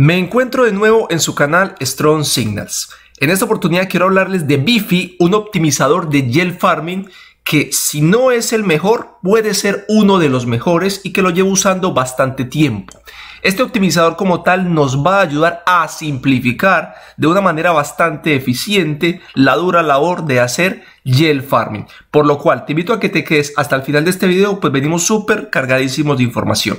Me encuentro de nuevo en su canal Strong Signals. En esta oportunidad quiero hablarles de Bifi, un optimizador de gel farming que si no es el mejor, puede ser uno de los mejores y que lo llevo usando bastante tiempo. Este optimizador como tal nos va a ayudar a simplificar de una manera bastante eficiente la dura labor de hacer gel farming. Por lo cual te invito a que te quedes hasta el final de este video, pues venimos súper cargadísimos de información.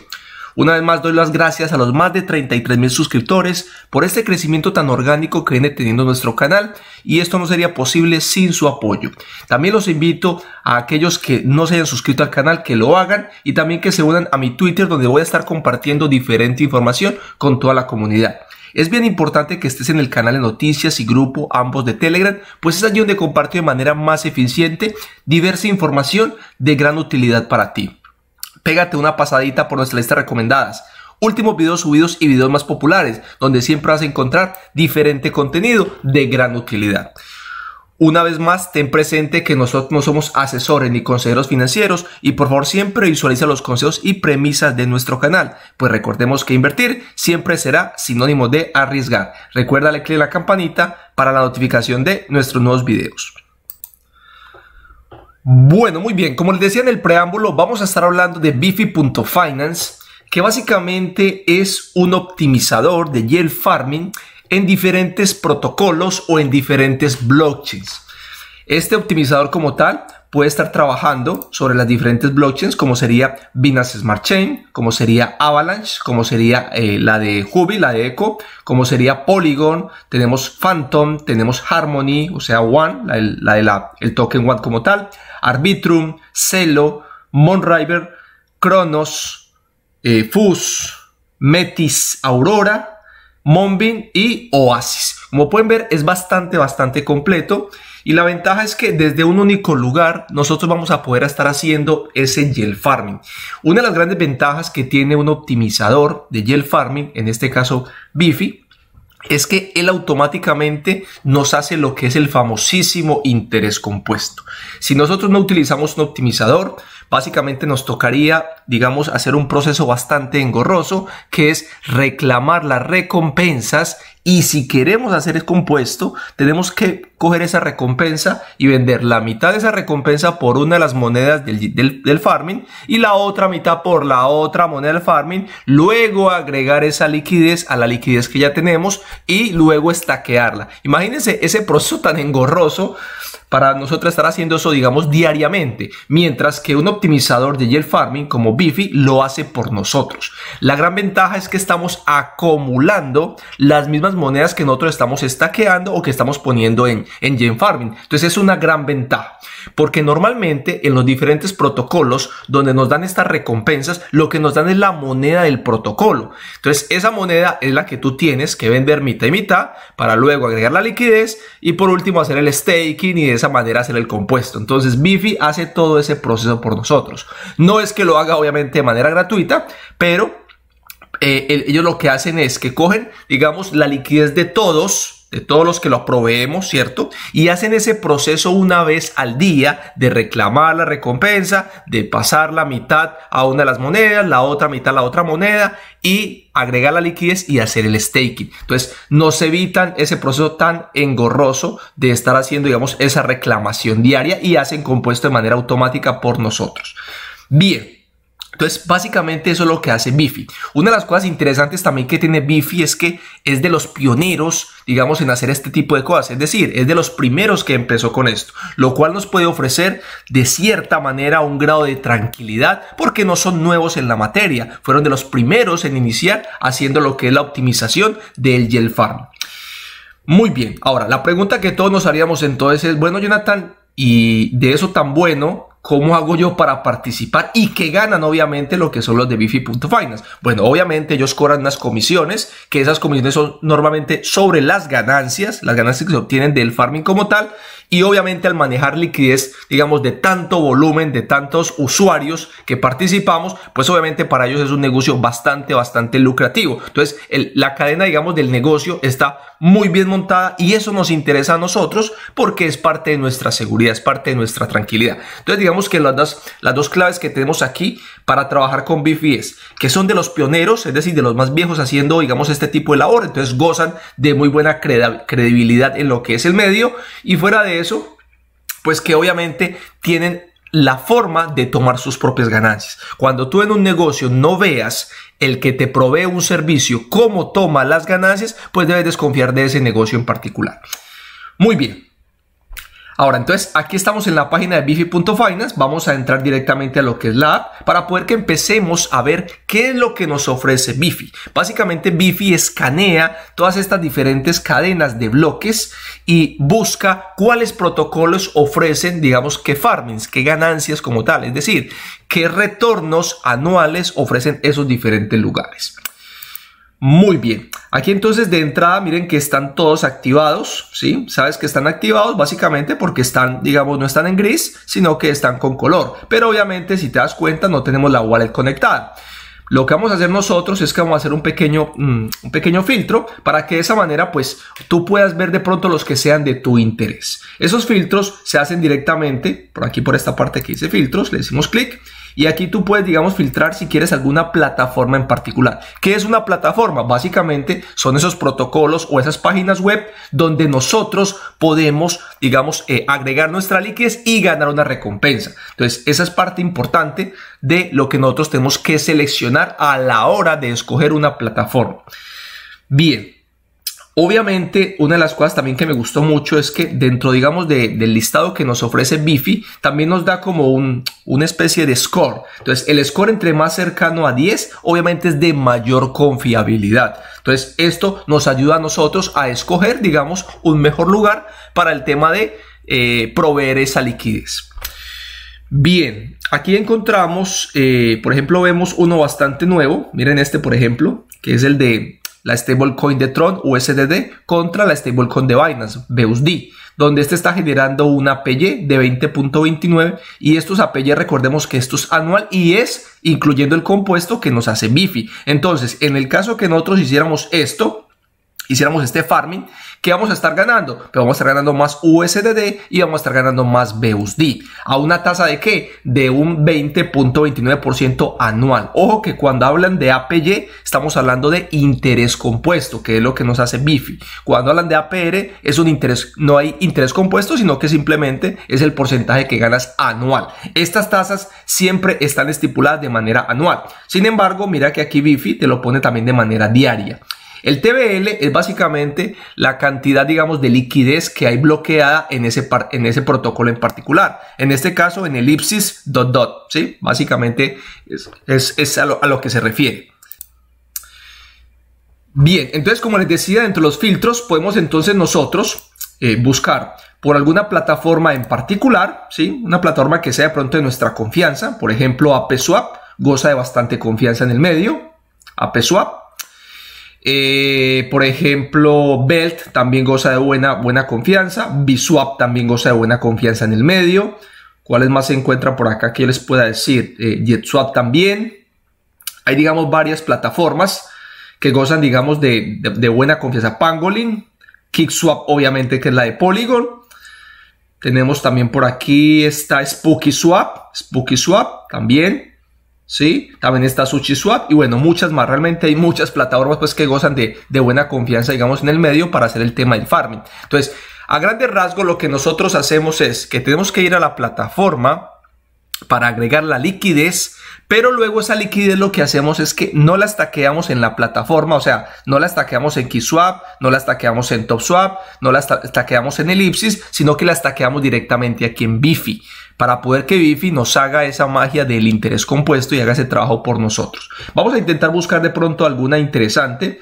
Una vez más doy las gracias a los más de 33 mil suscriptores por este crecimiento tan orgánico que viene teniendo nuestro canal y esto no sería posible sin su apoyo. También los invito a aquellos que no se hayan suscrito al canal que lo hagan y también que se unan a mi Twitter donde voy a estar compartiendo diferente información con toda la comunidad. Es bien importante que estés en el canal de noticias y grupo ambos de Telegram, pues es allí donde comparto de manera más eficiente diversa información de gran utilidad para ti. Pégate una pasadita por nuestra listas recomendadas. Últimos videos subidos y videos más populares, donde siempre vas a encontrar diferente contenido de gran utilidad. Una vez más, ten presente que nosotros no somos asesores ni consejeros financieros y por favor siempre visualiza los consejos y premisas de nuestro canal, pues recordemos que invertir siempre será sinónimo de arriesgar. Recuérdale clic en la campanita para la notificación de nuestros nuevos videos. Bueno, muy bien. Como les decía en el preámbulo, vamos a estar hablando de Bifi.finance, que básicamente es un optimizador de yield farming en diferentes protocolos o en diferentes blockchains. Este optimizador como tal puede estar trabajando sobre las diferentes blockchains como sería Binance Smart Chain, como sería Avalanche, como sería eh, la de Hubi, la de ECO como sería Polygon, tenemos Phantom, tenemos Harmony, o sea One, la, de la, el token One como tal, Arbitrum, Celo, Monriver, Kronos, eh, Fus, Metis, Aurora, Monbin y Oasis. Como pueden ver es bastante, bastante completo. Y la ventaja es que desde un único lugar nosotros vamos a poder estar haciendo ese gel farming. Una de las grandes ventajas que tiene un optimizador de gel farming, en este caso Bifi, es que él automáticamente nos hace lo que es el famosísimo interés compuesto. Si nosotros no utilizamos un optimizador, básicamente nos tocaría, digamos, hacer un proceso bastante engorroso, que es reclamar las recompensas y si queremos hacer el compuesto, tenemos que coger esa recompensa y vender la mitad de esa recompensa por una de las monedas del, del farming y la otra mitad por la otra moneda del farming. Luego agregar esa liquidez a la liquidez que ya tenemos y luego estaquearla. Imagínense ese proceso tan engorroso para nosotros estar haciendo eso, digamos, diariamente, mientras que un optimizador de yield farming como Bifi lo hace por nosotros. La gran ventaja es que estamos acumulando las mismas monedas que nosotros estamos estaqueando o que estamos poniendo en, en yield farming. Entonces es una gran ventaja, porque normalmente en los diferentes protocolos donde nos dan estas recompensas, lo que nos dan es la moneda del protocolo. Entonces esa moneda es la que tú tienes que vender mitad y mitad para luego agregar la liquidez y por último hacer el staking y esa manera hacer el compuesto. Entonces Bifi hace todo ese proceso por nosotros. No es que lo haga obviamente de manera gratuita, pero eh, ellos lo que hacen es que cogen, digamos, la liquidez de todos, de todos los que lo proveemos, ¿cierto? Y hacen ese proceso una vez al día de reclamar la recompensa, de pasar la mitad a una de las monedas, la otra mitad a la otra moneda y agregar la liquidez y hacer el staking. Entonces, nos evitan ese proceso tan engorroso de estar haciendo, digamos, esa reclamación diaria y hacen compuesto de manera automática por nosotros. Bien. Entonces, básicamente eso es lo que hace Bifi. Una de las cosas interesantes también que tiene Bifi es que es de los pioneros, digamos, en hacer este tipo de cosas. Es decir, es de los primeros que empezó con esto, lo cual nos puede ofrecer de cierta manera un grado de tranquilidad porque no son nuevos en la materia. Fueron de los primeros en iniciar haciendo lo que es la optimización del Yelp Farm. Muy bien, ahora la pregunta que todos nos haríamos entonces es, bueno Jonathan, y de eso tan bueno, ¿Cómo hago yo para participar? Y que ganan obviamente lo que son los de Bifi.finance. Bueno, obviamente ellos cobran unas comisiones, que esas comisiones son normalmente sobre las ganancias, las ganancias que se obtienen del farming como tal, y obviamente al manejar liquidez, digamos, de tanto volumen, de tantos usuarios que participamos, pues obviamente para ellos es un negocio bastante, bastante lucrativo. Entonces, la cadena, digamos, del negocio está muy bien montada y eso nos interesa a nosotros porque es parte de nuestra seguridad, es parte de nuestra tranquilidad. Entonces, digamos que las dos, las dos claves que tenemos aquí para trabajar con Bifi es que son de los pioneros, es decir, de los más viejos haciendo, digamos, este tipo de labor. Entonces, gozan de muy buena credibilidad en lo que es el medio y fuera de eso, pues que obviamente tienen la forma de tomar sus propias ganancias. Cuando tú en un negocio no veas el que te provee un servicio cómo toma las ganancias, pues debes desconfiar de ese negocio en particular. Muy bien. Ahora, entonces aquí estamos en la página de bifi.finance, vamos a entrar directamente a lo que es la app para poder que empecemos a ver qué es lo que nos ofrece Bifi. Básicamente Bifi escanea todas estas diferentes cadenas de bloques y busca cuáles protocolos ofrecen, digamos, qué farmings, qué ganancias como tal, es decir, qué retornos anuales ofrecen esos diferentes lugares. Muy bien, aquí entonces de entrada miren que están todos activados, ¿sí? Sabes que están activados básicamente porque están, digamos, no están en gris, sino que están con color. Pero obviamente si te das cuenta no tenemos la wallet conectada. Lo que vamos a hacer nosotros es que vamos a hacer un pequeño, mm, un pequeño filtro para que de esa manera pues tú puedas ver de pronto los que sean de tu interés. Esos filtros se hacen directamente por aquí por esta parte que dice filtros, le decimos clic y aquí tú puedes, digamos, filtrar si quieres alguna plataforma en particular. ¿Qué es una plataforma? Básicamente son esos protocolos o esas páginas web donde nosotros podemos, digamos, eh, agregar nuestra liquidez y ganar una recompensa. Entonces, esa es parte importante de lo que nosotros tenemos que seleccionar a la hora de escoger una plataforma. Bien, Obviamente, una de las cosas también que me gustó mucho es que dentro, digamos, del listado que nos ofrece Bifi, también nos da como una especie de score. Entonces, el score entre más cercano a 10, obviamente es de mayor confiabilidad. Entonces, esto nos ayuda a nosotros a escoger, digamos, un mejor lugar para el tema de eh, proveer esa liquidez. Bien, aquí encontramos, eh, por ejemplo, vemos uno bastante nuevo. Miren este, por ejemplo, que es el de la stablecoin de Tron USDD contra la stablecoin de Binance BUSD, donde este está generando un APY de 20.29 y estos APY recordemos que esto es anual y es incluyendo el compuesto que nos hace Bifi. Entonces, en el caso que nosotros hiciéramos esto, hiciéramos este farming, ¿Qué vamos a estar ganando? Pero pues vamos a estar ganando más USDD y vamos a estar ganando más BUSD. ¿A una tasa de qué? De un 20.29% anual. Ojo que cuando hablan de APY, estamos hablando de interés compuesto, que es lo que nos hace BIFI. Cuando hablan de APR, es un interés, no hay interés compuesto, sino que simplemente es el porcentaje que ganas anual. Estas tasas siempre están estipuladas de manera anual. Sin embargo, mira que aquí BIFI te lo pone también de manera diaria. El TBL es básicamente la cantidad, digamos, de liquidez que hay bloqueada en ese, en ese protocolo en particular. En este caso, en elipsis dot dot, ¿sí? Básicamente es, a, lo, que se refiere. Bien, entonces como les decía, dentro de los filtros podemos entonces nosotros eh, buscar por alguna plataforma en particular, ¿sí? una plataforma que sea de pronto de nuestra confianza, por ejemplo AppSwap, goza de bastante confianza en el medio, AppSwap, eh, por ejemplo, Belt también goza de buena, buena confianza. Biswap también goza de buena confianza en el medio. ¿Cuáles más se encuentran por acá que yo les pueda decir? Eh, JetSwap también. Hay, digamos, varias plataformas que gozan, digamos, de, buena confianza. Pangolin, KickSwap, obviamente, que es la de Polygon. Tenemos también por aquí está SpookySwap, SpookySwap también. También está SushiSwap y bueno, muchas más. Realmente hay muchas plataformas pues que gozan de, buena confianza, digamos, en el medio para hacer el tema del farming. Entonces, a grandes rasgos lo que nosotros hacemos es que tenemos que ir a la plataforma para agregar la liquidez, pero luego esa liquidez lo que hacemos es que no la estaqueamos en la plataforma, o sea, no la estaqueamos en KeySwap, no la estaqueamos en TopSwap, no la estaqueamos en Elipsis, sino que la estaqueamos directamente aquí en Bifi para poder que Bifi nos haga esa magia del interés compuesto y haga ese trabajo por nosotros. Vamos a intentar buscar de pronto alguna interesante.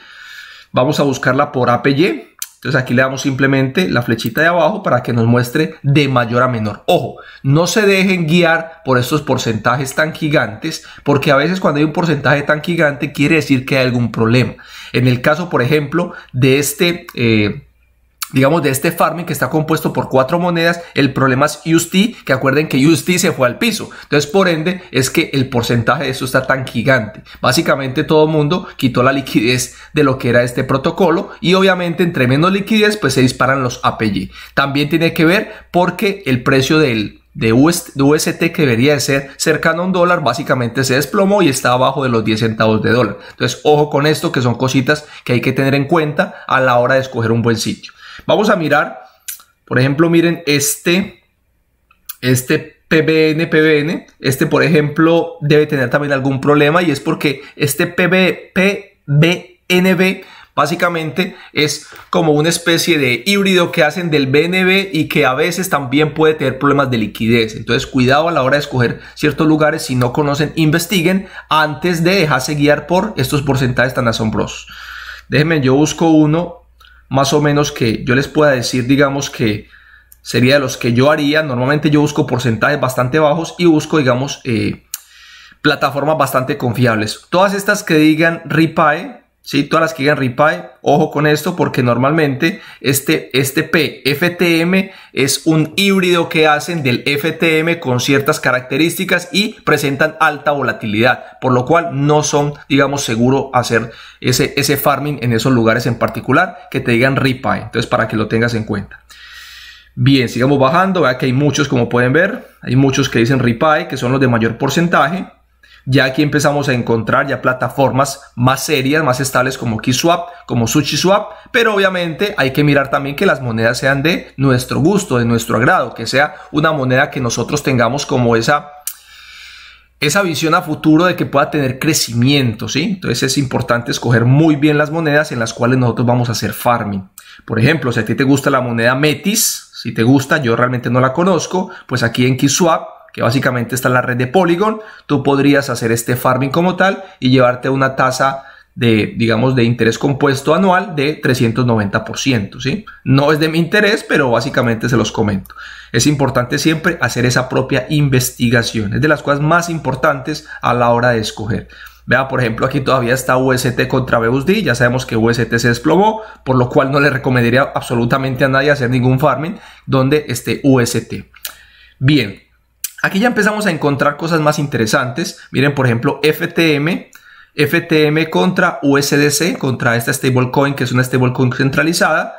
Vamos a buscarla por APY. Entonces aquí le damos simplemente la flechita de abajo para que nos muestre de mayor a menor. Ojo, no se dejen guiar por estos porcentajes tan gigantes, porque a veces cuando hay un porcentaje tan gigante quiere decir que hay algún problema. En el caso, por ejemplo, de este... Eh, digamos, de este farming que está compuesto por cuatro monedas, el problema es UST, que acuerden que UST se fue al piso. Entonces, por ende, es que el porcentaje de eso está tan gigante. Básicamente, todo el mundo quitó la liquidez de lo que era este protocolo y obviamente, entre menos liquidez, pues se disparan los APY. También tiene que ver porque el precio del de UST que debería de ser cercano a un dólar, básicamente se desplomó y está abajo de los 10 centavos de dólar. Entonces, ojo con esto, que son cositas que hay que tener en cuenta a la hora de escoger un buen sitio. Vamos a mirar, por ejemplo, miren este, este PBN, PBN, este por ejemplo debe tener también algún problema y es porque este PB, PBNB básicamente es como una especie de híbrido que hacen del BNB y que a veces también puede tener problemas de liquidez. Entonces cuidado a la hora de escoger ciertos lugares, si no conocen, investiguen antes de dejarse guiar por estos porcentajes tan asombrosos. Déjenme, yo busco uno más o menos que yo les pueda decir, digamos que sería de los que yo haría. Normalmente yo busco porcentajes bastante bajos y busco, digamos, eh, plataformas bastante confiables. Todas estas que digan Repay... ¿sí? Todas las que digan Repay, ojo con esto porque normalmente este, este PFTM es un híbrido que hacen del FTM con ciertas características y presentan alta volatilidad, por lo cual no son, digamos, seguro hacer ese, ese farming en esos lugares en particular que te digan Repay. Entonces, para que lo tengas en cuenta. Bien, sigamos bajando. Vea que hay muchos, como pueden ver, hay muchos que dicen Repay, que son los de mayor porcentaje ya aquí empezamos a encontrar ya plataformas más serias, más estables como KeySwap, como SushiSwap, pero obviamente hay que mirar también que las monedas sean de nuestro gusto, de nuestro agrado, que sea una moneda que nosotros tengamos como esa esa visión a futuro de que pueda tener crecimiento, ¿sí? Entonces es importante escoger muy bien las monedas en las cuales nosotros vamos a hacer farming. Por ejemplo, si a ti te gusta la moneda Metis, si te gusta, yo realmente no la conozco, pues aquí en KeySwap que básicamente está la red de Polygon, tú podrías hacer este farming como tal y llevarte una tasa de, digamos, de interés compuesto anual de 390%, ¿sí? No es de mi interés, pero básicamente se los comento. Es importante siempre hacer esa propia investigación, es de las cosas más importantes a la hora de escoger. Vea, por ejemplo, aquí todavía está UST contra BUSD, ya sabemos que UST se desplomó, por lo cual no le recomendaría absolutamente a nadie hacer ningún farming donde esté UST. Bien, Aquí ya empezamos a encontrar cosas más interesantes. Miren, por ejemplo, FTM. FTM contra USDC, contra esta stablecoin, que es una stablecoin centralizada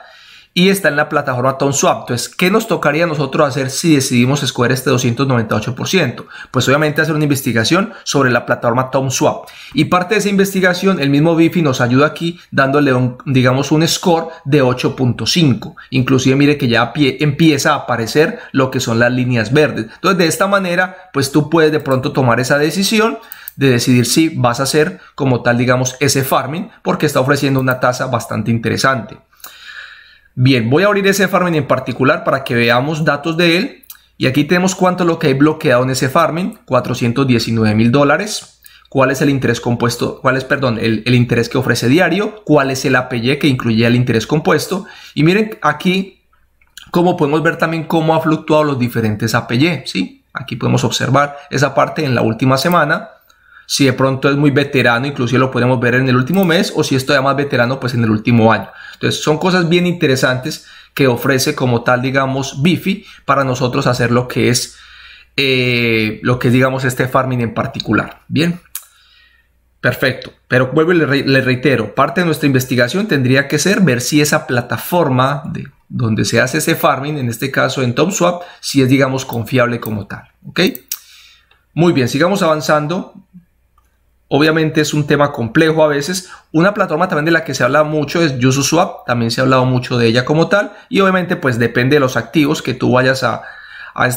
y está en la plataforma TomSwap. Entonces, ¿qué nos tocaría a nosotros hacer si decidimos escoger este 298%? Pues obviamente hacer una investigación sobre la plataforma TomSwap. Y parte de esa investigación, el mismo Bifi nos ayuda aquí dándole, un, digamos, un score de 8.5. Inclusive mire que ya empieza a aparecer lo que son las líneas verdes. Entonces, de esta manera, pues tú puedes de pronto tomar esa decisión de decidir si vas a hacer como tal, digamos, ese farming, porque está ofreciendo una tasa bastante interesante. Bien, voy a abrir ese farming en particular para que veamos datos de él. Y aquí tenemos cuánto es lo que hay bloqueado en ese farming, 419 mil dólares. ¿Cuál es el interés compuesto? ¿Cuál es, perdón, el, interés que ofrece diario? ¿Cuál es el APY que incluye el interés compuesto? Y miren aquí, como podemos ver también cómo ha fluctuado los diferentes APY, ¿sí? Aquí podemos observar esa parte en la última semana si de pronto es muy veterano, inclusive lo podemos ver en el último mes, o si es todavía más veterano, pues en el último año. Entonces son cosas bien interesantes que ofrece como tal, digamos, Bifi para nosotros hacer lo que es, eh, lo que digamos, este farming en particular. Bien, Perfecto, pero vuelvo y le, reitero, parte de nuestra investigación tendría que ser ver si esa plataforma de, donde se hace ese farming, en este caso en TopSwap, si es, digamos, confiable como tal. ¿Ok? Muy bien, sigamos avanzando. Obviamente es un tema complejo a veces. Una plataforma también de la que se habla mucho es swap también se ha hablado mucho de ella como tal y obviamente pues depende de los activos que tú vayas a, a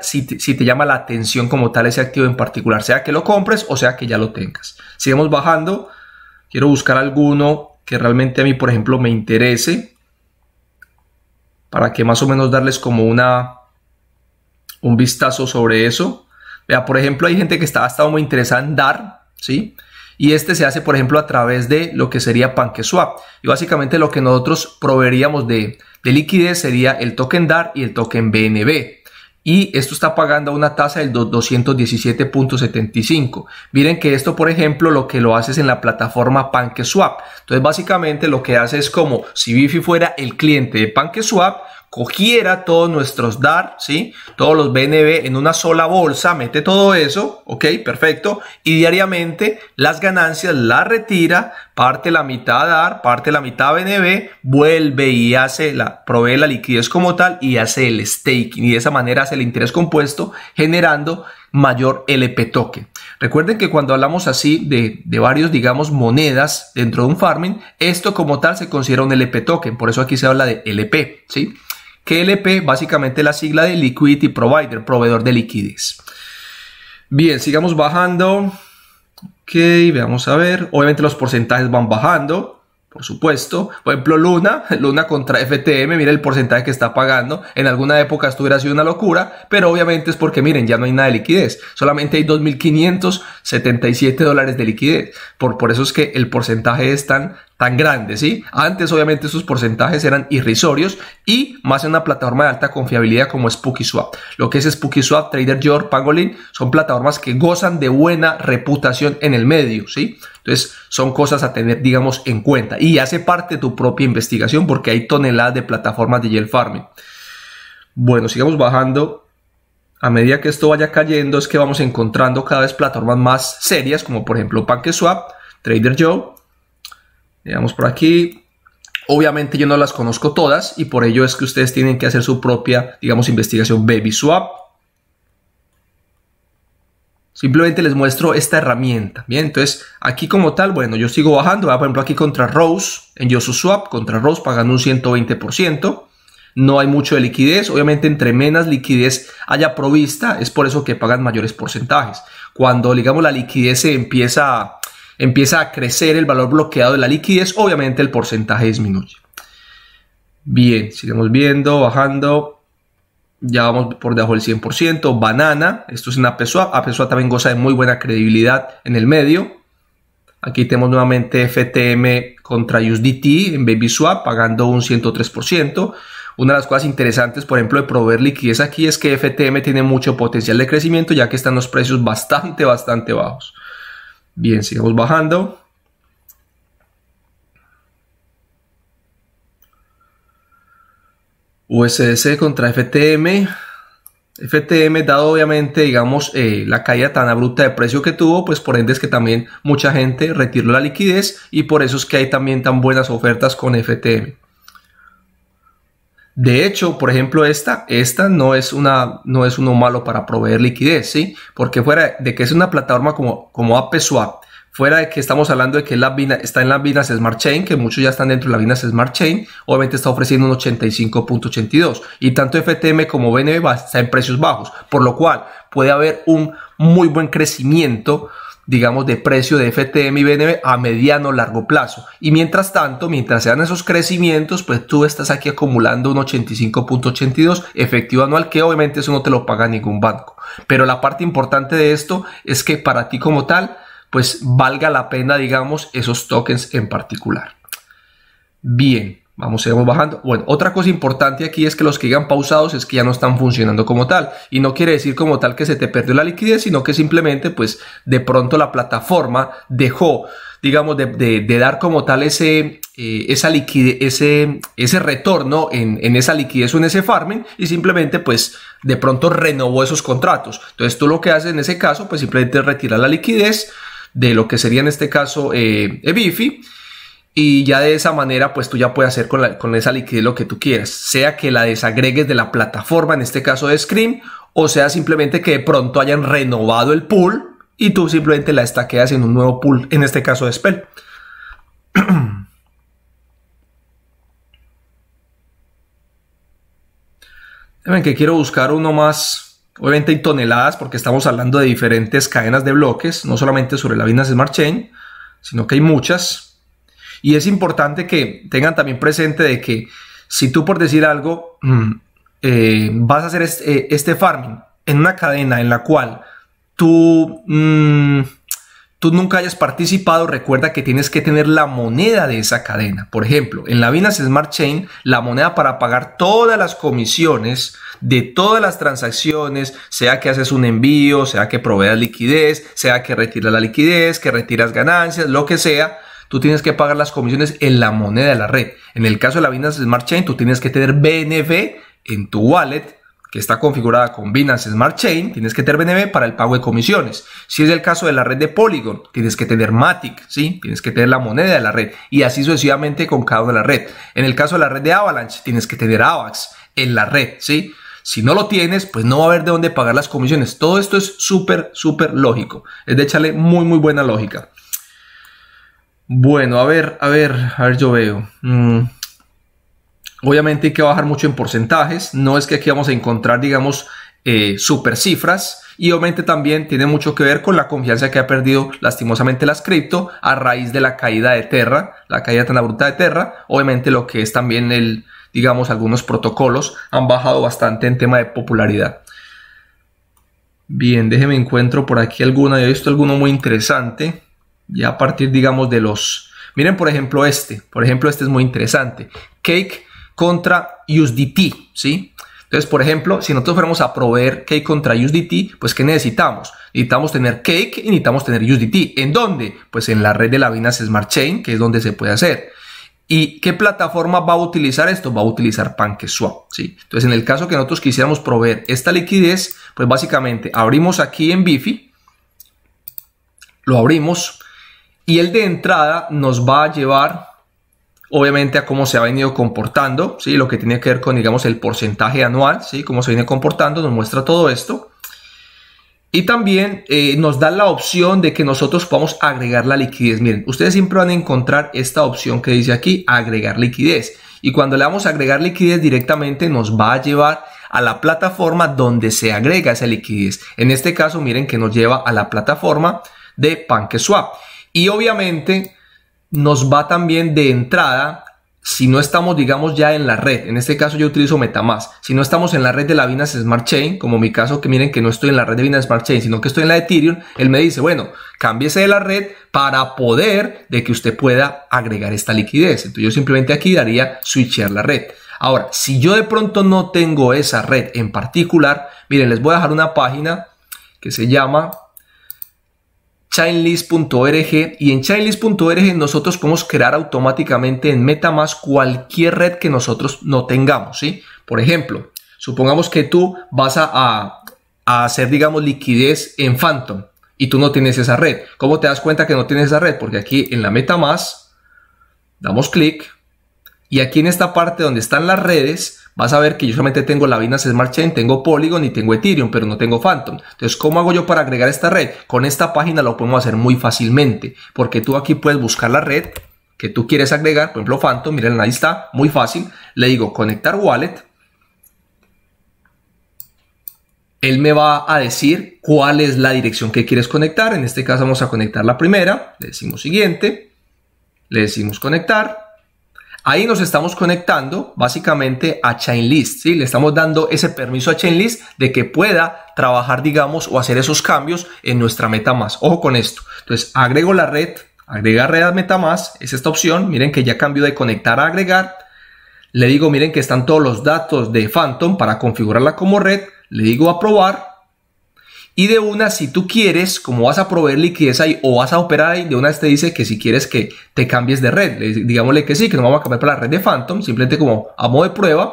si te, llama la atención como tal ese activo en particular, sea que lo compres o sea que ya lo tengas. Sigamos bajando, quiero buscar alguno que realmente a mí por ejemplo me interese para que más o menos darles como una un vistazo sobre eso. Vea, por ejemplo, hay gente que está, ha estado muy interesada en DAR, y este se hace, por ejemplo, a través de lo que sería PancakeSwap. Y básicamente lo que nosotros proveeríamos de, de liquidez sería el token DAR y el token BNB. Y esto está pagando una tasa del 217.75. Miren que esto, por ejemplo, lo que lo haces en la plataforma PancakeSwap. Entonces, básicamente lo que hace es como si Bifi fuera el cliente de PancakeSwap, cogiera todos nuestros DAR, ¿sí? Todos los BNB en una sola bolsa, mete todo eso, ¿ok? Perfecto. Y diariamente las ganancias las retira, parte la mitad DAR, parte la mitad BNB, vuelve y hace la, provee la liquidez como tal y hace el staking. Y de esa manera hace el interés compuesto generando mayor LP token. Recuerden que cuando hablamos así de, varios, digamos, monedas dentro de un farming, esto como tal se considera un LP token. Por eso aquí se habla de LP, ¿sí? GLP, básicamente la sigla de Liquidity Provider, proveedor de liquidez. Bien, sigamos bajando. Ok, veamos a ver. Obviamente los porcentajes van bajando. Por supuesto, por ejemplo, Luna, Luna contra FTM, mira el porcentaje que está pagando. En alguna época esto hubiera sido una locura, pero obviamente es porque, miren, ya no hay nada de liquidez. Solamente hay 2.577 dólares de liquidez. Por, por eso es que el porcentaje es tan, tan grande, ¿sí? Antes, obviamente, esos porcentajes eran irrisorios y más en una plataforma de alta confiabilidad como SpookySwap. Lo que es SpookySwap, Joe, Pangolin, son plataformas que gozan de buena reputación en el medio, ¿sí? son cosas a tener, digamos, en cuenta. Y hace parte de tu propia investigación porque hay toneladas de plataformas de yield farming. Bueno, sigamos bajando. A medida que esto vaya cayendo, es que vamos encontrando cada vez plataformas más serias, como por ejemplo PancakeSwap, Trader Joe. Veamos por aquí. Obviamente yo no las conozco todas y por ello es que ustedes tienen que hacer su propia, digamos, investigación. Swap Simplemente les muestro esta herramienta. Bien, entonces aquí como tal, bueno, yo sigo bajando. a ah, Por ejemplo, aquí contra Rose, en YoSuSwap, contra Rose pagan un 120%. No hay mucho de liquidez. Obviamente, entre menos liquidez haya provista, es por eso que pagan mayores porcentajes. Cuando, digamos, la liquidez se empieza, empieza a crecer, el valor bloqueado de la liquidez, obviamente el porcentaje disminuye. Bien, sigamos viendo, bajando ya vamos por debajo del 100%, Banana, esto es una APSWAP, APSWAP también goza de muy buena credibilidad en el medio. Aquí tenemos nuevamente FTM contra USDT en BabySwap pagando un 103%. Una de las cosas interesantes, por ejemplo, de proveer liquidez aquí es que FTM tiene mucho potencial de crecimiento ya que están los precios bastante, bastante bajos. Bien, sigamos bajando. USDC contra FTM. FTM, dado obviamente, digamos, eh, la caída tan abrupta de precio que tuvo, pues por ende es que también mucha gente retiró la liquidez y por eso es que hay también tan buenas ofertas con FTM. De hecho, por ejemplo, esta, esta no es una, no es uno malo para proveer liquidez, ¿sí? Porque fuera de que es una plataforma como, como AppSwap, Fuera de que estamos hablando de que la, está en la Binance Smart Chain, que muchos ya están dentro de la Binance Smart Chain, obviamente está ofreciendo un 85.82. Y tanto FTM como BNB está en precios bajos, por lo cual puede haber un muy buen crecimiento digamos, de precio de FTM y BNB a mediano o largo plazo. Y mientras tanto, mientras sean esos crecimientos, pues tú estás aquí acumulando un 85.82 efectivo anual, que obviamente eso no te lo paga ningún banco. Pero la parte importante de esto es que para ti como tal, pues valga la pena, digamos, esos tokens en particular. Bien, vamos, seguimos bajando. Bueno, otra cosa importante aquí es que los que llegan pausados es que ya no están funcionando como tal. Y no quiere decir como tal que se te perdió la liquidez, sino que simplemente, pues, de pronto la plataforma dejó, digamos, de, dar como tal ese, eh, esa ese, ese retorno en, esa liquidez o en ese farming y simplemente pues de pronto renovó esos contratos. Entonces tú lo que haces en ese caso pues simplemente retirar la liquidez, de lo que sería en este caso eh, Y ya de esa manera, pues tú ya puedes hacer con, esa liquidez lo que tú quieras, sea que la desagregues de la plataforma, en este caso de Scream, o sea simplemente que de pronto hayan renovado el pool y tú simplemente la estaqueas en un nuevo pool, en este caso de Spell. Ven que quiero buscar uno más obviamente hay toneladas, porque estamos hablando de diferentes cadenas de bloques, no solamente sobre la Binance Smart Chain, sino que hay muchas. Y es importante que tengan también presente de que si tú por decir algo mm, eh, vas a hacer eh, este, farming en una cadena en la cual tú... Mm, tú nunca hayas participado, recuerda que tienes que tener la moneda de esa cadena. Por ejemplo, en la Binance Smart Chain, la moneda para pagar todas las comisiones de todas las transacciones, sea que haces un envío, sea que proveas liquidez, sea que retiras la liquidez, que retiras ganancias, lo que sea, tú tienes que pagar las comisiones en la moneda de la red. En el caso de la Binance Smart Chain, tú tienes que tener BNF en tu wallet que está configurada con Binance Smart Chain, tienes que tener BNB para el pago de comisiones. Si es el caso de la red de Polygon, tienes que tener Matic, ¿sí? tienes que tener la moneda de la red y así sucesivamente con cada una de la red. En el caso de la red de Avalanche, tienes que tener AVAX en la red. ¿sí? Si no lo tienes, pues no va a haber de dónde pagar las comisiones. Todo esto es súper, súper lógico. Es de echarle muy, muy buena lógica. Bueno, a ver, a ver, a ver, yo veo. Mm. Obviamente hay que bajar mucho en porcentajes, no es que aquí vamos a encontrar, digamos, eh, super cifras y obviamente también tiene mucho que ver con la confianza que ha perdido lastimosamente las cripto a raíz de la caída de Terra, la caída tan abrupta de Terra, obviamente lo que es también el, digamos, algunos protocolos han bajado bastante en tema de popularidad. Bien, déjeme encuentro por aquí alguna, he visto alguno muy interesante, ya a partir, digamos, de los... Miren, por ejemplo, este, por ejemplo, este es muy interesante. Cake contra USDT, ¿sí? Entonces, por ejemplo, si nosotros fuéramos a proveer Cake contra USDT, pues ¿qué necesitamos? Necesitamos tener Cake y necesitamos tener USDT. ¿En dónde? Pues en la red de la Binance Smart Chain, que es donde se puede hacer. ¿Y qué plataforma va a utilizar esto? Va a utilizar PancakeSwap, ¿sí? Entonces, en el caso que nosotros quisiéramos proveer esta liquidez, pues básicamente abrimos aquí en Bifi, lo abrimos y el de entrada nos va a llevar obviamente a cómo se ha venido comportando, ¿sí? lo que tiene que ver con, digamos, el porcentaje anual, ¿sí? cómo se viene comportando, nos muestra todo esto. Y también eh, nos da la opción de que nosotros podamos agregar la liquidez. Miren, ustedes siempre van a encontrar esta opción que dice aquí, agregar liquidez. Y cuando le vamos a agregar liquidez directamente nos va a llevar a la plataforma donde se agrega esa liquidez. En este caso, miren que nos lleva a la plataforma de PancakeSwap. Y obviamente nos va también de entrada si no estamos, digamos, ya en la red, en este caso yo utilizo Metamask, si no estamos en la red de la Binance Smart Chain, como mi caso que miren que no estoy en la red de Binance Smart Chain, sino que estoy en la de Ethereum, él me dice, bueno, cámbiese de la red para poder de que usted pueda agregar esta liquidez. Entonces yo simplemente aquí daría switchear la red. Ahora, si yo de pronto no tengo esa red en particular, miren, les voy a dejar una página que se llama chainlist.org y en chainlist.org nosotros podemos crear automáticamente en MetaMask cualquier red que nosotros no tengamos, ¿sí? Por ejemplo, supongamos que tú vas a, hacer, digamos, liquidez en Phantom y tú no tienes esa red. ¿Cómo te das cuenta que no tienes esa red? Porque aquí en la MetaMask damos clic y aquí en esta parte donde están las redes, vas a ver que yo solamente tengo la Binance Smart Chain, tengo Polygon y tengo Ethereum, pero no tengo Phantom. Entonces, ¿cómo hago yo para agregar esta red? Con esta página lo podemos hacer muy fácilmente, porque tú aquí puedes buscar la red que tú quieres agregar, por ejemplo Phantom, miren ahí está, muy fácil. Le digo conectar wallet. Él me va a decir cuál es la dirección que quieres conectar. En este caso vamos a conectar la primera. Le decimos siguiente. Le decimos conectar Ahí nos estamos conectando básicamente a Chainlist, ¿sí? Le estamos dando ese permiso a Chainlist de que pueda trabajar, digamos, o hacer esos cambios en nuestra MetaMask. Ojo con esto. Entonces, agrego la red, agregar red a MetaMask, es esta opción. Miren que ya cambió de conectar a agregar. Le digo, miren que están todos los datos de Phantom para configurarla como red. Le digo aprobar y de una, si tú quieres, como vas a proveer liquidez ahí o vas a operar ahí, de una te dice que si quieres que te cambies de red. Digámosle que sí, que nos vamos a cambiar para la red de Phantom, simplemente como a modo de prueba.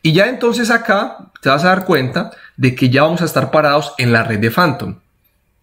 Y ya entonces acá te vas a dar cuenta de que ya vamos a estar parados en la red de Phantom.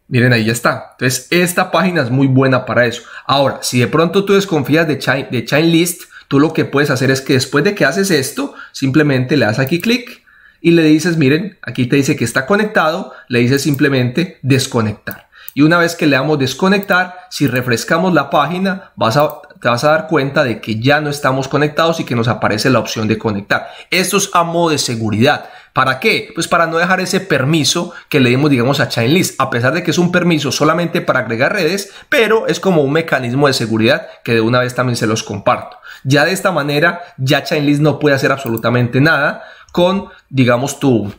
Miren, ahí ya está. Entonces, esta página es muy buena para eso. Ahora, si de pronto tú desconfías de, Chain, de Chainlist, tú lo que puedes hacer es que después de que haces esto, simplemente le das aquí clic y le dices, miren, aquí te dice que está conectado, le dices simplemente desconectar. Y una vez que le damos desconectar, si refrescamos la página, vas a, te vas a dar cuenta de que ya no estamos conectados y que nos aparece la opción de conectar. Esto es a modo de seguridad. ¿Para qué? Pues para no dejar ese permiso que le dimos, digamos, a Chainlist, a pesar de que es un permiso solamente para agregar redes, pero es como un mecanismo de seguridad que de una vez también se los comparto. Ya de esta manera, ya Chainlist no puede hacer absolutamente nada con, digamos, tu,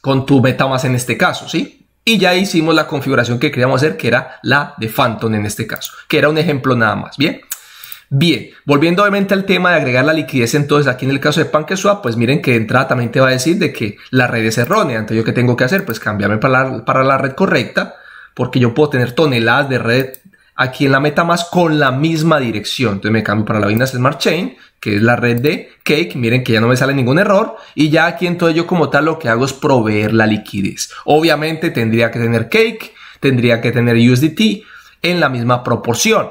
con tu más en este caso, ¿sí? Y ya hicimos la configuración que queríamos hacer, que era la de Phantom en este caso, que era un ejemplo nada más, ¿bien? Bien, volviendo obviamente al tema de agregar la liquidez, entonces aquí en el caso de PancakeSwap, pues miren que de entrada también te va a decir de que la red es errónea, entonces yo qué tengo que hacer, pues cambiarme para la, para la red correcta, porque yo puedo tener toneladas de red aquí en la meta más con la misma dirección. Entonces me cambio para la Binance Smart Chain, que es la red de Cake. Miren que ya no me sale ningún error. Y ya aquí entonces yo como tal lo que hago es proveer la liquidez. Obviamente tendría que tener Cake, tendría que tener USDT en la misma proporción.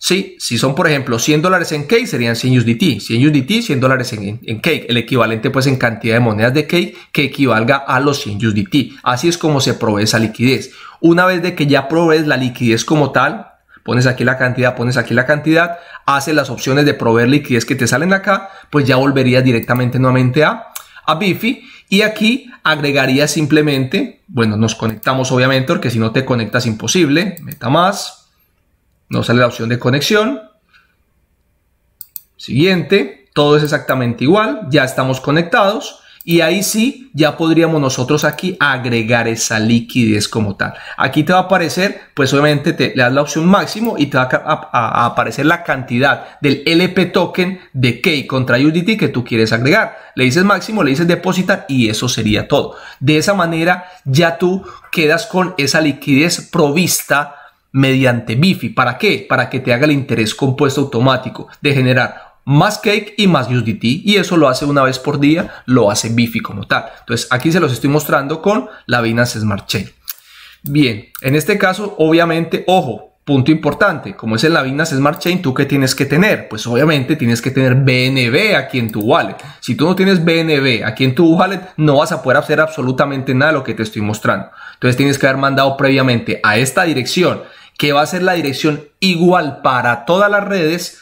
Sí, si son por ejemplo 100 dólares en Cake serían 100 USDT, 100 USDT, 100 dólares en, en, Cake, el equivalente pues en cantidad de monedas de Cake que equivalga a los 100 USDT. Así es como se provee esa liquidez. Una vez de que ya provees la liquidez como tal, pones aquí la cantidad, pones aquí la cantidad, haces las opciones de proveer liquidez que te salen acá, pues ya volverías directamente nuevamente a, a Bifi y aquí agregaría simplemente, bueno, nos conectamos obviamente porque si no te conectas imposible, meta más, nos sale la opción de conexión, siguiente, todo es exactamente igual, ya estamos conectados, y ahí sí, ya podríamos nosotros aquí agregar esa liquidez como tal. Aquí te va a aparecer, pues obviamente te, le das la opción máximo y te va a, aparecer la cantidad del LP token de Key contra UDT que tú quieres agregar. Le dices máximo, le dices depositar y eso sería todo. De esa manera ya tú quedas con esa liquidez provista mediante Bifi. ¿Para qué? Para que te haga el interés compuesto automático de generar más cake y más USDT y eso lo hace una vez por día, lo hace Bifi como tal. Entonces aquí se los estoy mostrando con la Binance Smart Chain. Bien, en este caso obviamente, ojo, punto importante, como es en la Binance Smart Chain, ¿tú qué tienes que tener? Pues obviamente tienes que tener BNB aquí en tu wallet. Si tú no tienes BNB aquí en tu wallet, no vas a poder hacer absolutamente nada de lo que te estoy mostrando. Entonces tienes que haber mandado previamente a esta dirección, que va a ser la dirección igual para todas las redes,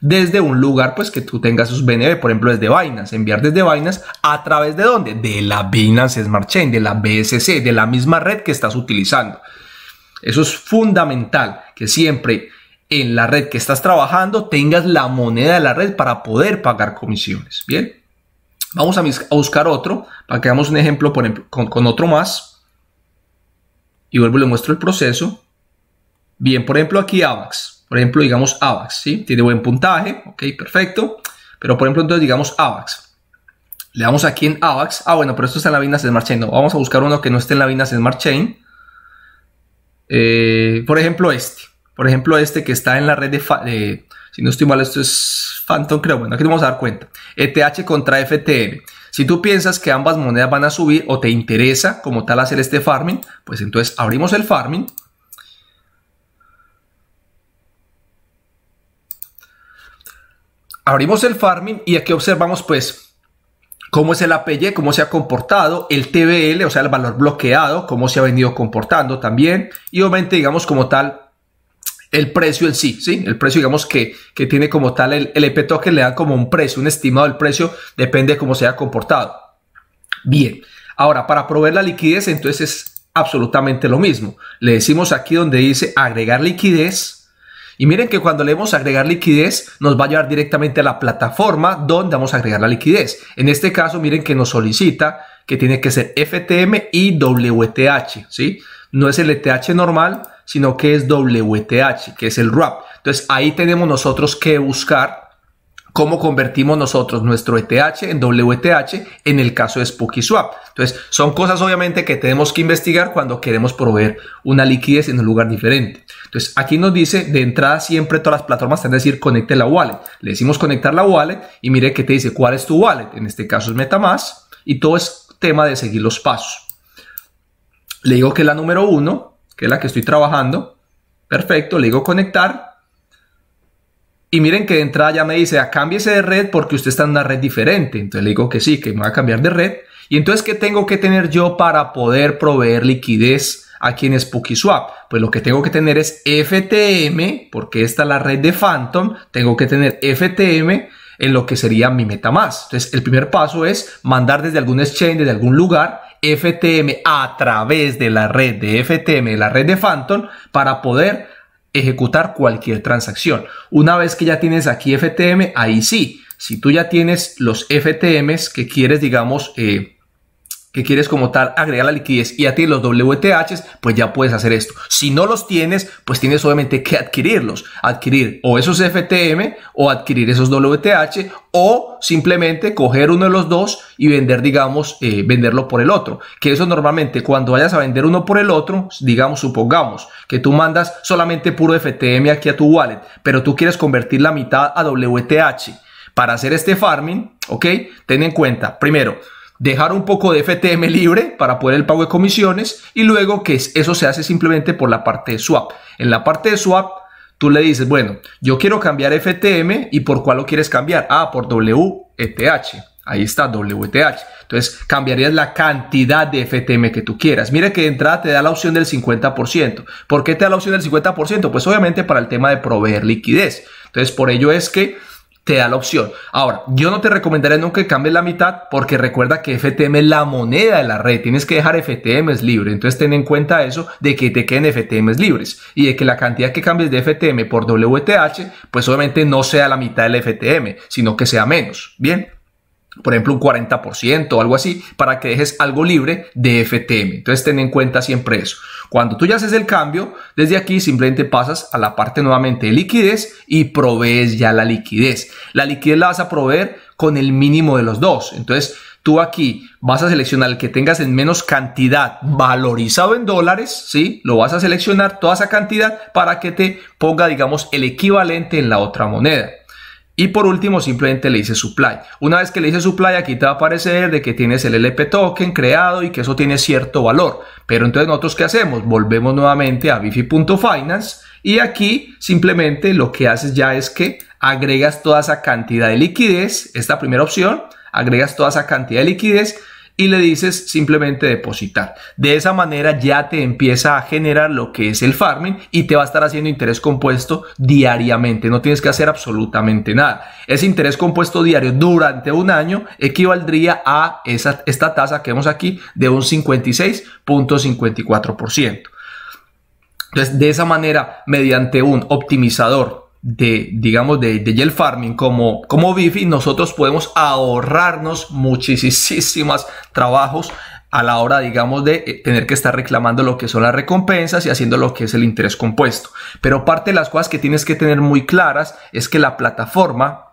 desde un lugar pues que tú tengas sus BNB, por ejemplo desde Binance, enviar desde Binance a través de dónde? De la Binance Smart Chain, de la BSC, de la misma red que estás utilizando. Eso es fundamental, que siempre en la red que estás trabajando tengas la moneda de la red para poder pagar comisiones. Bien, vamos a, buscar otro para que hagamos un ejemplo con, con otro más. Y vuelvo y le muestro el proceso. Bien, por ejemplo aquí AVAX. Por ejemplo, digamos AVAX, ¿sí? Tiene buen puntaje, ok, perfecto. Pero por ejemplo, entonces digamos AVAX. Le damos aquí en AVAX. Ah, bueno, pero esto está en la Binance Smart Chain. No, vamos a buscar uno que no esté en la Binance Smart Chain. Eh, por ejemplo, este. Por ejemplo, este que está en la red de... si no estoy mal, esto es Phantom, creo. Bueno, aquí nos vamos a dar cuenta. ETH contra FTM. Si tú piensas que ambas monedas van a subir o te interesa como tal hacer este farming, pues entonces abrimos el farming. abrimos el farming y aquí observamos pues cómo es el APY, cómo se ha comportado, el TBL, o sea, el valor bloqueado, cómo se ha venido comportando también, y obviamente, digamos, como tal, el precio en sí, ¿sí? El precio, digamos, que, tiene como tal el, el EP token, le da como un precio, un estimado del precio, depende de cómo se ha comportado. Bien, ahora, para proveer la liquidez, entonces es absolutamente lo mismo. Le decimos aquí donde dice agregar liquidez, y miren que cuando le a agregar liquidez, nos va a llevar directamente a la plataforma donde vamos a agregar la liquidez. En este caso, miren que nos solicita que tiene que ser FTM y WTH, ¿sí? No es el ETH normal, sino que es WTH, que es el RAP. Entonces, ahí tenemos nosotros que buscar cómo convertimos nosotros nuestro ETH en WTH en el caso de Spooky Swap. Entonces, son cosas obviamente que tenemos que investigar cuando queremos proveer una liquidez en un lugar diferente. Entonces, aquí nos dice de entrada siempre todas las plataformas tienen que decir conecte la wallet. Le decimos conectar la wallet y mire que te dice cuál es tu wallet. En este caso es MetaMask y todo es tema de seguir los pasos. Le digo que la número uno, que es la que estoy trabajando. Perfecto, le digo conectar y miren que de entrada ya me dice, a ah, cámbiese de red porque usted está en una red diferente. Entonces le digo que sí, que me va a cambiar de red. Y entonces, ¿qué tengo que tener yo para poder proveer liquidez aquí en SpookySwap? Pues lo que tengo que tener es FTM, porque esta es la red de Phantom. Tengo que tener FTM en lo que sería mi meta más. Entonces, el primer paso es mandar desde algún exchange, desde algún lugar, FTM a través de la red de FTM, de la red de Phantom, para poder ejecutar cualquier transacción. Una vez que ya tienes aquí FTM, ahí sí, si tú ya tienes los FTMs que quieres, digamos, eh, que quieres como tal agregar la liquidez y a ti los WTH pues ya puedes hacer esto. Si no los tienes, pues tienes obviamente que adquirirlos, adquirir o esos FTM o adquirir esos WTH o simplemente coger uno de los dos y vender, digamos, eh, venderlo por el otro. Que eso normalmente cuando vayas a vender uno por el otro, digamos, supongamos que tú mandas solamente puro FTM aquí a tu wallet, pero tú quieres convertir la mitad a WTH para hacer este farming, ¿ok? Ten en cuenta, primero, dejar un poco de FTM libre para poder el pago de comisiones y luego que eso se hace simplemente por la parte de swap. En la parte de swap tú le dices, bueno, yo quiero cambiar FTM y por cuál lo quieres cambiar. Ah, por WETH. Ahí está, WETH Entonces cambiarías la cantidad de FTM que tú quieras. Mira que de entrada te da la opción del 50%. ¿Por qué te da la opción del 50%? Pues obviamente para el tema de proveer liquidez. Entonces por ello es que te da la opción. Ahora, yo no te recomendaré nunca que cambies la mitad porque recuerda que FTM es la moneda de la red. Tienes que dejar FTM libre. Entonces ten en cuenta eso de que te queden FTM libres y de que la cantidad que cambies de FTM por WTH, pues obviamente no sea la mitad del FTM, sino que sea menos. Bien. Por ejemplo, un 40% o algo así, para que dejes algo libre de FTM. Entonces ten en cuenta siempre eso. Cuando tú ya haces el cambio, desde aquí simplemente pasas a la parte nuevamente de liquidez y provees ya la liquidez. La liquidez la vas a proveer con el mínimo de los dos. Entonces, tú aquí vas a seleccionar el que tengas en menos cantidad valorizado en dólares, ¿sí? Lo vas a seleccionar toda esa cantidad para que te ponga, digamos, el equivalente en la otra moneda. Y por último, simplemente le dice supply. Una vez que le su supply, aquí te va a aparecer de que tienes el LP token creado y que eso tiene cierto valor. Pero entonces nosotros qué hacemos? Volvemos nuevamente a bifi.finance y aquí simplemente lo que haces ya es que agregas toda esa cantidad de liquidez, esta primera opción, agregas toda esa cantidad de liquidez y le dices simplemente depositar. De esa manera ya te empieza a generar lo que es el farming y te va a estar haciendo interés compuesto diariamente. No tienes que hacer absolutamente nada. Ese interés compuesto diario durante un año equivaldría a esa, esta tasa que vemos aquí de un 56.54%. Entonces, de esa manera, mediante un optimizador de, digamos, de, de farming como, como Bifi, nosotros podemos ahorrarnos muchísimas trabajos a la hora, digamos, de eh, tener que estar reclamando lo que son las recompensas y haciendo lo que es el interés compuesto. Pero parte de las cosas que tienes que tener muy claras es que la plataforma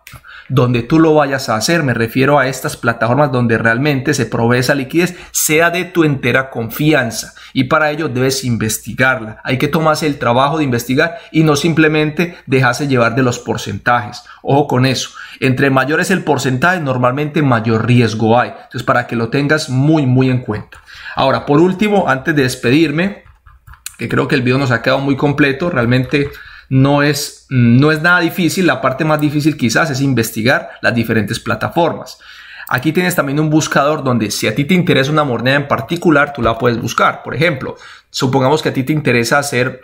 donde tú lo vayas a hacer. Me refiero a estas plataformas donde realmente se provee esa liquidez, sea de tu entera confianza. Y para ello debes investigarla. Hay que tomarse el trabajo de investigar y no simplemente dejarse llevar de los porcentajes. Ojo con eso. Entre mayor es el porcentaje, normalmente mayor riesgo hay. Entonces, para que lo tengas muy, muy en cuenta. Ahora, por último, antes de despedirme, que creo que el video nos ha quedado muy completo, realmente no es, no es nada difícil, la parte más difícil quizás es investigar las diferentes plataformas. Aquí tienes también un buscador donde si a ti te interesa una moneda en particular, tú la puedes buscar. Por ejemplo, supongamos que a ti te interesa hacer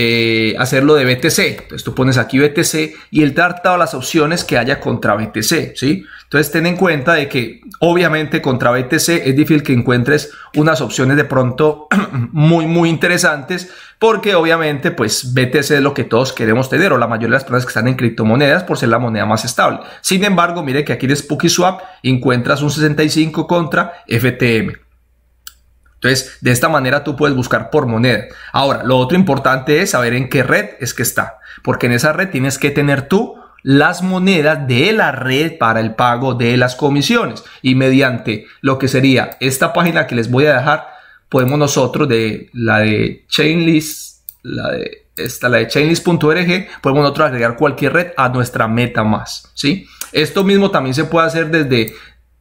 eh, hacerlo de BTC. Entonces tú pones aquí BTC y el dar todas las opciones que haya contra BTC, ¿sí? Entonces ten en cuenta de que obviamente contra BTC es difícil que encuentres unas opciones de pronto muy, muy interesantes porque obviamente pues BTC es lo que todos queremos tener o la mayoría de las personas que están en criptomonedas por ser la moneda más estable. Sin embargo, mire que aquí en Spooky Swap encuentras un 65 contra FTM. Entonces, de esta manera tú puedes buscar por moneda. Ahora, lo otro importante es saber en qué red es que está, porque en esa red tienes que tener tú las monedas de la red para el pago de las comisiones y mediante lo que sería esta página que les voy a dejar, podemos nosotros de la de Chainlist, la de esta, la de chainlist.org, podemos nosotros agregar cualquier red a nuestra meta más, ¿sí? Esto mismo también se puede hacer desde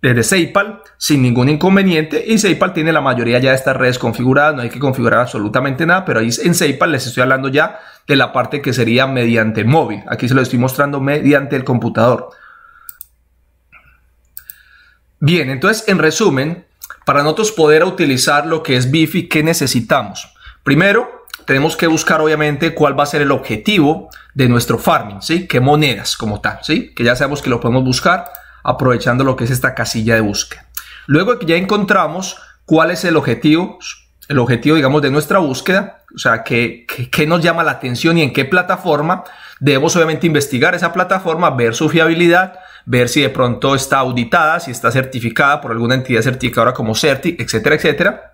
desde SafePal sin ningún inconveniente y SafePal tiene la mayoría ya de estas redes configuradas, no hay que configurar absolutamente nada, pero ahí en SafePal les estoy hablando ya de la parte que sería mediante móvil. Aquí se lo estoy mostrando mediante el computador. Bien, entonces en resumen, para nosotros poder utilizar lo que es Bifi, ¿qué necesitamos? Primero, tenemos que buscar obviamente cuál va a ser el objetivo de nuestro farming, ¿sí? ¿Qué monedas como tal, ¿sí? Que ya sabemos que lo podemos buscar aprovechando lo que es esta casilla de búsqueda. Luego que ya encontramos cuál es el objetivo, el objetivo, digamos, de nuestra búsqueda, o sea, qué, qué, nos llama la atención y en qué plataforma, debemos obviamente investigar esa plataforma, ver su fiabilidad, ver si de pronto está auditada, si está certificada por alguna entidad certificadora como CERTI, etcétera, etcétera,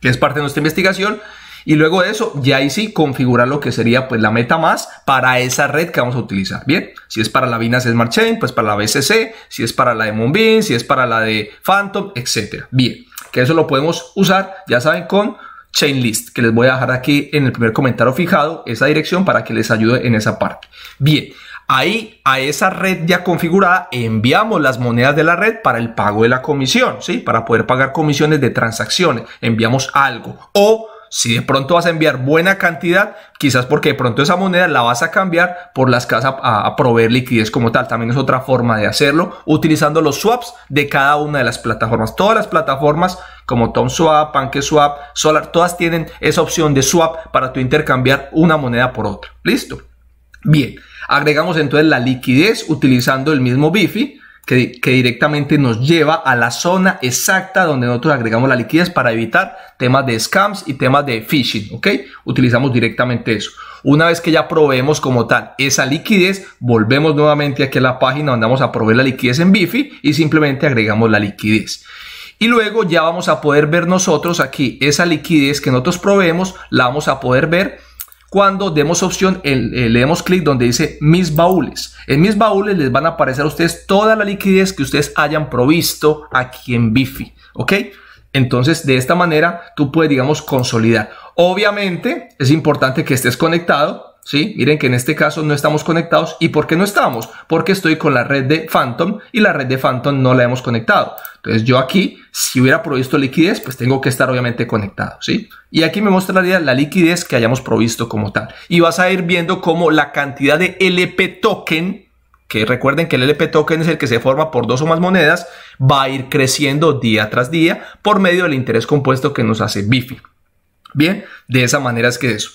que es parte de nuestra investigación. Y luego de eso, ya ahí sí configurar lo que sería pues la meta más para esa red que vamos a utilizar. Bien, si es para la Binance Smart Chain, pues para la BCC, si es para la de Moonbeam, si es para la de Phantom, etcétera. Bien, que eso lo podemos usar, ya saben, con Chainlist, que les voy a dejar aquí en el primer comentario fijado esa dirección para que les ayude en esa parte. Bien, Ahí a esa red ya configurada enviamos las monedas de la red para el pago de la comisión, ¿sí? Para poder pagar comisiones de transacciones, enviamos algo o si de pronto vas a enviar buena cantidad, quizás porque de pronto esa moneda la vas a cambiar por las casas a, a proveer liquidez como tal. También es otra forma de hacerlo utilizando los swaps de cada una de las plataformas. Todas las plataformas como TomSwap, PancakeSwap, Solar, todas tienen esa opción de swap para tu intercambiar una moneda por otra. Listo. Bien, agregamos entonces la liquidez utilizando el mismo Bifi que, directamente nos lleva a la zona exacta donde nosotros agregamos la liquidez para evitar temas de scams y temas de phishing, ¿ok? Utilizamos directamente eso. Una vez que ya proveemos como tal esa liquidez, volvemos nuevamente aquí a la página donde vamos a proveer la liquidez en Bifi y simplemente agregamos la liquidez. Y luego ya vamos a poder ver nosotros aquí esa liquidez que nosotros proveemos, la vamos a poder ver cuando demos opción, eh, le demos clic donde dice mis baúles. En mis baúles les van a aparecer a ustedes toda la liquidez que ustedes hayan provisto aquí en Bifi. ¿Ok? Entonces, de esta manera, tú puedes, digamos, consolidar. Obviamente, es importante que estés conectado Miren que en este caso no estamos conectados. ¿Y por qué no estamos? Porque estoy con la red de Phantom y la red de Phantom no la hemos conectado. Entonces yo aquí, si hubiera provisto liquidez, pues tengo que estar obviamente conectado, ¿sí? Y aquí me mostraría la liquidez que hayamos provisto como tal. Y vas a ir viendo cómo la cantidad de LP token que recuerden que el LP token es el que se forma por dos o más monedas, va a ir creciendo día tras día por medio del interés compuesto que nos hace Bifi. Bien, de esa manera es que eso.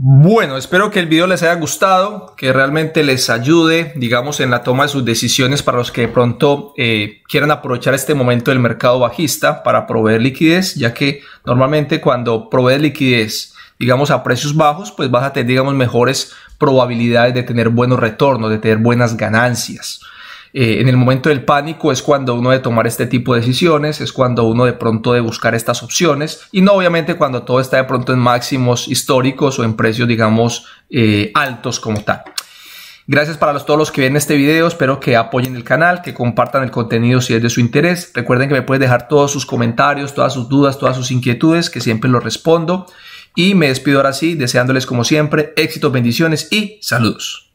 Bueno, espero que el video les haya gustado, que realmente les ayude, digamos, en la toma de sus decisiones para los que de pronto eh, quieran aprovechar este momento del mercado bajista para proveer liquidez, ya que normalmente cuando provees liquidez, digamos, a precios bajos, pues vas a tener, digamos, mejores probabilidades de tener buenos retornos, de tener buenas ganancias. Eh, en el momento del pánico es cuando uno de tomar este tipo de decisiones, es cuando uno de pronto de buscar estas opciones y no obviamente cuando todo está de pronto en máximos históricos o en precios digamos eh, altos como tal. Gracias para los, todos los que ven este video, espero que apoyen el canal, que compartan el contenido si es de su interés. Recuerden que me pueden dejar todos sus comentarios, todas sus dudas, todas sus inquietudes, que siempre los respondo. Y me despido ahora sí, deseándoles como siempre éxitos, bendiciones y saludos.